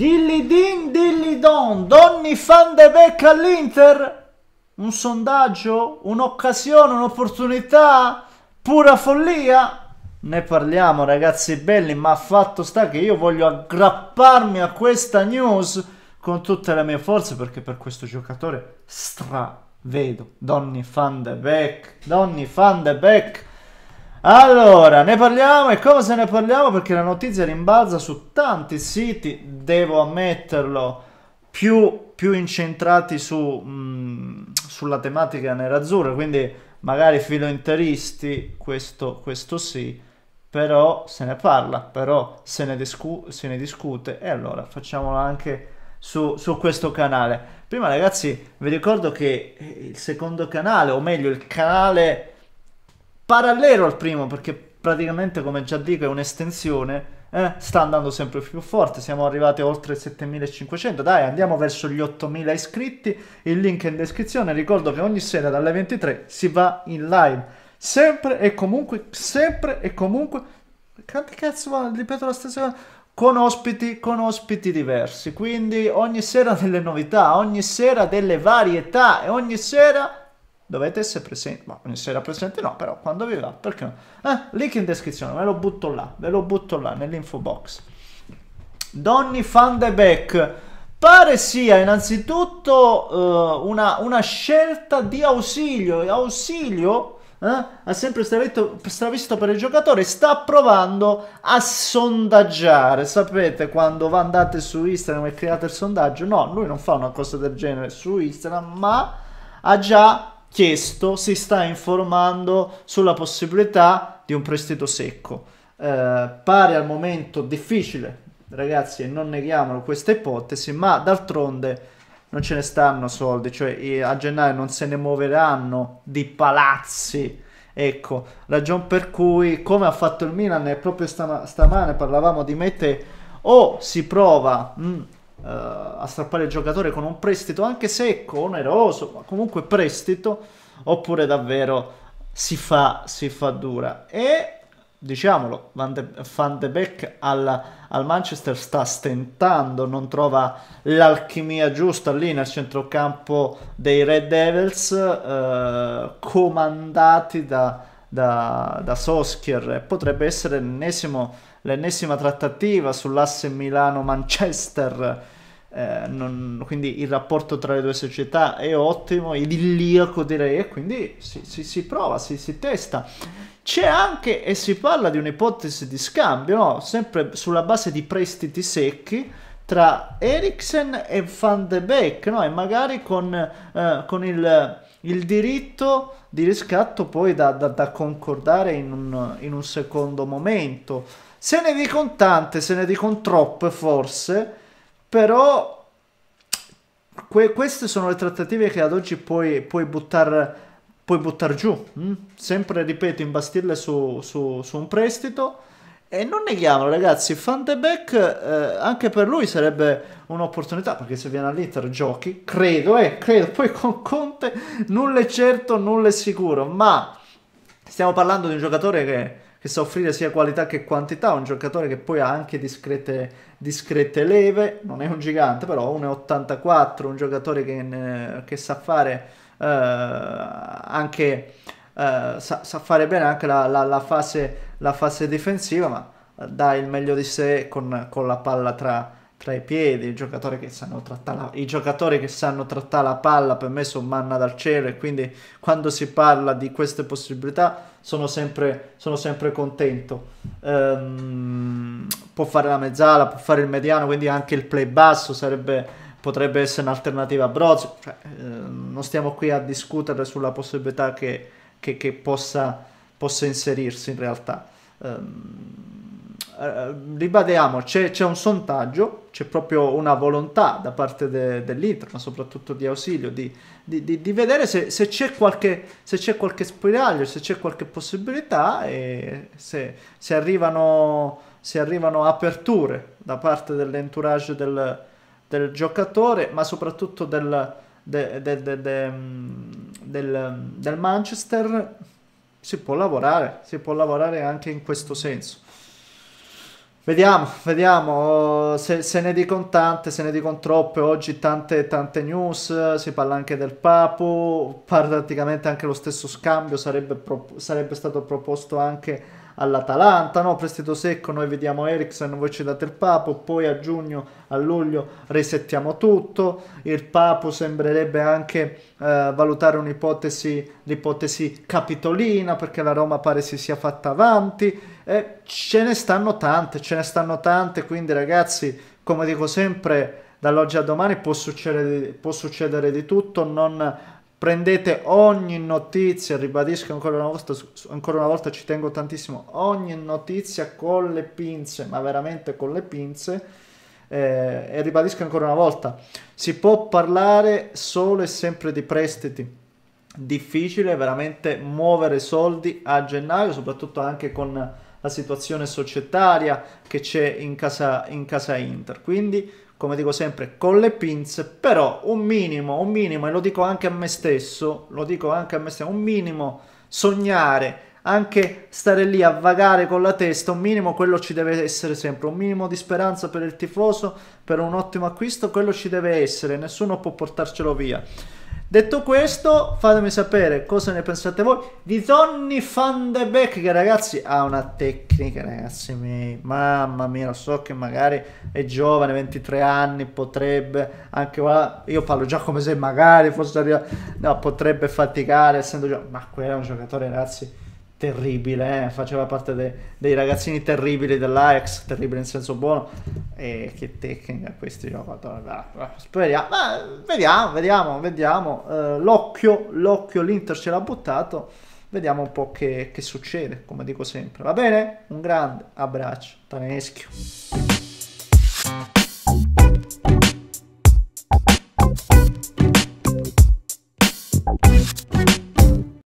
Dilli din dilli don, Donny fan de Beck all'Inter? Un sondaggio? Un'occasione? Un'opportunità? Pura follia? Ne parliamo ragazzi belli, ma fatto sta che io voglio aggrapparmi a questa news con tutte le mie forze perché per questo giocatore stravedo Donny van de Beek, Donny van de Beek. Allora, ne parliamo e come se ne parliamo? Perché la notizia rimbalza su tanti siti, devo ammetterlo, più, più incentrati su, mh, mm, sulla tematica nerazzurra, quindi magari filointeristi, questo, questo sì, però se ne parla, però se ne, discu se ne discute e allora facciamolo anche su, su questo canale. Prima ragazzi vi ricordo che il secondo canale, o meglio il canale parallelo al primo perché praticamente come già dico è un'estensione eh, sta andando sempre più forte siamo arrivati oltre 7500 dai andiamo verso gli 8000 iscritti il link è in descrizione ricordo che ogni sera dalle 23 si va in live sempre e comunque sempre e comunque quanti cazzo va? ripeto la stessa cosa con ospiti, con ospiti diversi quindi ogni sera delle novità ogni sera delle varietà e ogni sera dovete essere presenti, ma boh, non essere presenti no, però quando vi va, perché no? Eh, link in descrizione, ve lo butto là, ve lo butto là nell'info box. Donny Van de Beek pare sia innanzitutto uh, una, una, scelta di ausilio, ausilio eh, ha sempre stravisto, stravisto, per il giocatore, sta provando a sondaggiare. Sapete quando andate su Instagram e create il sondaggio? No, lui non fa una cosa del genere su Instagram, ma ha già chiesto, si sta informando sulla possibilità di un prestito secco. Eh, pare al momento difficile, ragazzi, e non neghiamolo questa ipotesi, ma d'altronde non ce ne stanno soldi, cioè a gennaio non se ne muoveranno di palazzi. Ecco, ragion per cui, come ha fatto il Milan, e proprio stam- stamane parlavamo di Mete, o si prova mh, mm, uh, a strappare il giocatore con un prestito, anche se oneroso, ma comunque prestito, oppure davvero si fa, si fa dura. E diciamolo, Van de, Van de Beek al, al, Manchester sta stentando, non trova l'alchimia giusta lì nel centrocampo dei Red Devils, eh, comandati da, da, da Soskier. Potrebbe essere l'ennesima trattativa sull'asse Milano-Manchester. Eh, non, quindi il rapporto tra le due società è ottimo, idilliaco direi, e quindi si, si, si prova, si, si, testa. C'è anche e si parla di un'ipotesi di scambio, no? sempre sulla base di prestiti secchi tra Eriksen e Van de Beek, no? e magari con, eh, con il il diritto di riscatto poi da, da, da concordare in un, in un, secondo momento. Se ne dicono tante, se ne dicono troppe forse, però que queste sono le trattative che ad oggi puoi, puoi buttare puoi buttare giù. Mm? Sempre, ripeto, imbastirle su, su, su un prestito e non neghiamo, ragazzi, Fantebec eh, anche per lui sarebbe un'opportunità, perché se viene all'Inter giochi, credo, eh, credo, poi con Conte nulla è certo, nulla è sicuro, ma stiamo parlando di un giocatore che, che sa offrire sia qualità che quantità, un giocatore che poi ha anche discrete, discrete leve, non è un gigante, però 1,84, un giocatore che, che sa fare eh, anche eh, sa, sa, fare bene anche la, la, la, fase, la, fase, difensiva, ma eh, dà il meglio di sé con, con la palla tra, tra, i piedi. I giocatori, che sanno trattare la palla per me sono manna dal cielo e quindi quando si parla di queste possibilità sono sempre, sono sempre contento. Ehm, può fare la mezzala, può fare il mediano, quindi anche il play basso sarebbe potrebbe essere un'alternativa a Brozzi, Cioè, eh, non stiamo qui a discutere sulla possibilità che che, che possa, possa, inserirsi in realtà. Um, ribadiamo, c'è, un sondaggio, c'è proprio una volontà da parte de, dell'ITRA, ma soprattutto di Ausilio, di, di, di, di vedere se, se c'è qualche, qualche, spiraglio, se c'è qualche possibilità e se, se, arrivano, se, arrivano, aperture da parte dell'entourage del, del, giocatore, ma soprattutto del, de, de, mm, del, del Manchester si può lavorare, si può lavorare anche in questo senso. Vediamo, vediamo se, se ne dicono tante, se ne dicono troppe. Oggi tante, tante news, si parla anche del Papu, praticamente anche lo stesso scambio sarebbe, sarebbe stato proposto anche all'Atalanta, no? prestito secco, noi vediamo Eriksen, voi ci date il Papo, poi a giugno, a luglio resettiamo tutto, il Papo sembrerebbe anche eh, valutare un'ipotesi, l'ipotesi capitolina perché la Roma pare si sia fatta avanti, eh, ce ne stanno tante, ce ne stanno tante, quindi ragazzi come dico sempre dall'oggi a domani può succedere, può succedere di tutto, non prendete ogni notizia, ribadisco ancora una, volta, ancora una volta, ci tengo tantissimo, ogni notizia con le pinze, ma veramente con le pinze, eh, e ribadisco ancora una volta, si può parlare solo e sempre di prestiti, difficile veramente muovere soldi a gennaio, soprattutto anche con la situazione societaria che c'è in casa, in casa Inter, quindi come dico sempre, con le pinze, però un minimo, un minimo, e lo dico anche a me stesso, lo dico anche a me stesso, un minimo sognare, anche stare lì a vagare con la testa, un minimo quello ci deve essere sempre, un minimo di speranza per il tifoso, per un ottimo acquisto, quello ci deve essere, nessuno può portarcelo via. Detto questo, fatemi sapere cosa ne pensate voi di Donny van de Beek, che ragazzi ha una tecnica, ragazzi miei. Mamma mia, lo so che magari è giovane, 23 anni, potrebbe anche qua, io parlo già come se magari fosse arrivato, no, potrebbe faticare, essendo già, ma quello è un giocatore, ragazzi terribile, eh? faceva parte de- dei ragazzini terribili dell'Ajax, terribile in senso buono, e che tecnica questi giocatori, speriamo, Beh, vediamo, vediamo, vediamo, eh, l'occhio, l'occhio, l'Inter ce l'ha buttato, vediamo un po' che, che succede, come dico sempre, va bene? Un grande abbraccio, Taneschio.